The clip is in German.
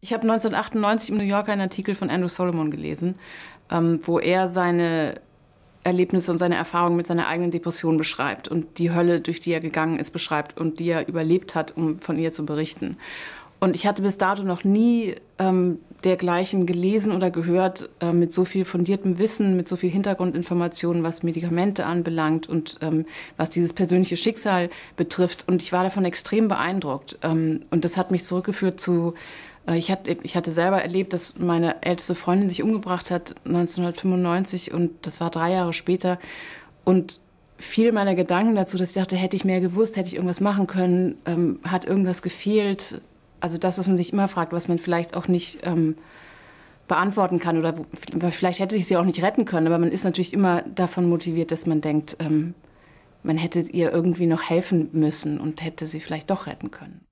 Ich habe 1998 im New Yorker einen Artikel von Andrew Solomon gelesen, ähm, wo er seine Erlebnisse und seine Erfahrungen mit seiner eigenen Depression beschreibt und die Hölle, durch die er gegangen ist, beschreibt und die er überlebt hat, um von ihr zu berichten. Und ich hatte bis dato noch nie ähm, dergleichen gelesen oder gehört äh, mit so viel fundiertem Wissen, mit so viel Hintergrundinformationen, was Medikamente anbelangt und ähm, was dieses persönliche Schicksal betrifft. Und ich war davon extrem beeindruckt. Ähm, und das hat mich zurückgeführt zu äh, ich hatte, ich hatte selber erlebt, dass meine älteste Freundin sich umgebracht hat 1995 und das war drei Jahre später. Und viele meiner Gedanken dazu, dass ich dachte, hätte ich mehr gewusst, hätte ich irgendwas machen können, ähm, hat irgendwas gefehlt. Also das, was man sich immer fragt, was man vielleicht auch nicht ähm, beantworten kann oder wo, vielleicht hätte ich sie auch nicht retten können, aber man ist natürlich immer davon motiviert, dass man denkt, ähm, man hätte ihr irgendwie noch helfen müssen und hätte sie vielleicht doch retten können.